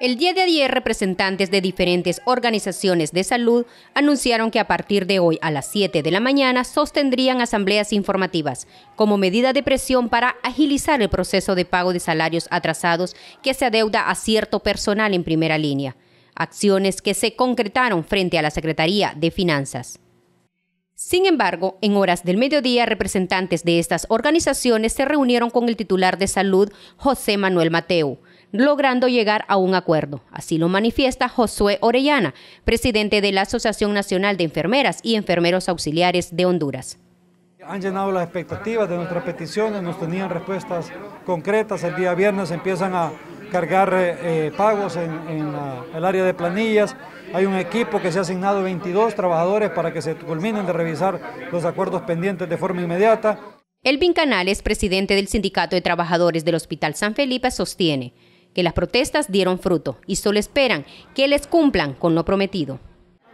El día de ayer, representantes de diferentes organizaciones de salud anunciaron que a partir de hoy a las 7 de la mañana sostendrían asambleas informativas como medida de presión para agilizar el proceso de pago de salarios atrasados que se adeuda a cierto personal en primera línea, acciones que se concretaron frente a la Secretaría de Finanzas. Sin embargo, en horas del mediodía, representantes de estas organizaciones se reunieron con el titular de salud, José Manuel Mateo, logrando llegar a un acuerdo. Así lo manifiesta Josué Orellana, presidente de la Asociación Nacional de Enfermeras y Enfermeros Auxiliares de Honduras. Han llenado las expectativas de nuestras peticiones, nos tenían respuestas concretas. El día viernes empiezan a cargar eh, pagos en, el área de planillas. Hay un equipo que se ha asignado 22 trabajadores para que se culminen de revisar los acuerdos pendientes de forma inmediata. Elvin Canales, presidente del Sindicato de Trabajadores del Hospital San Felipe, sostiene que las protestas dieron fruto y solo esperan que les cumplan con lo prometido.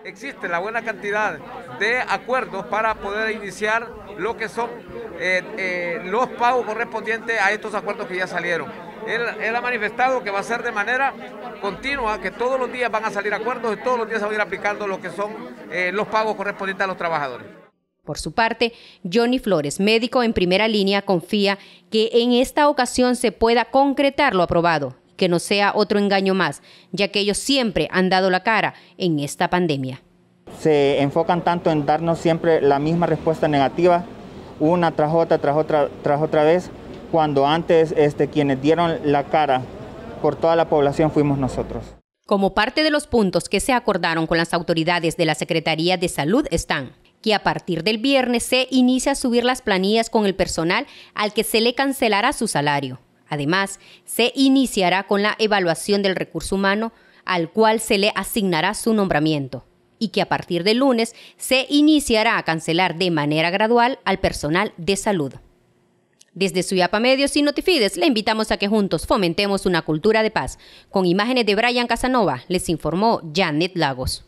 Existe la buena cantidad de acuerdos para poder iniciar lo que son eh, eh, los pagos correspondientes a estos acuerdos que ya salieron. Él, ha manifestado que va a ser de manera continua, que todos los días van a salir acuerdos y todos los días se van a ir aplicando lo que son eh, los pagos correspondientes a los trabajadores. Por su parte, Johnny Flores, médico en primera línea, confía que en esta ocasión se pueda concretar lo aprobado que no sea otro engaño más, ya que ellos siempre han dado la cara en esta pandemia. Se enfocan tanto en darnos siempre la misma respuesta negativa, una tras otra, tras otra, tras otra vez, cuando antes este, quienes dieron la cara por toda la población fuimos nosotros. Como parte de los puntos que se acordaron con las autoridades de la Secretaría de Salud están que a partir del viernes se inicia a subir las planillas con el personal al que se le cancelará su salario. Además, se iniciará con la evaluación del recurso humano al cual se le asignará su nombramiento y que a partir del lunes se iniciará a cancelar de manera gradual al personal de salud. Desde Suyapa Medios y Notifides le invitamos a que juntos fomentemos una cultura de paz. Con imágenes de Brian Casanova les informó Janet Lagos.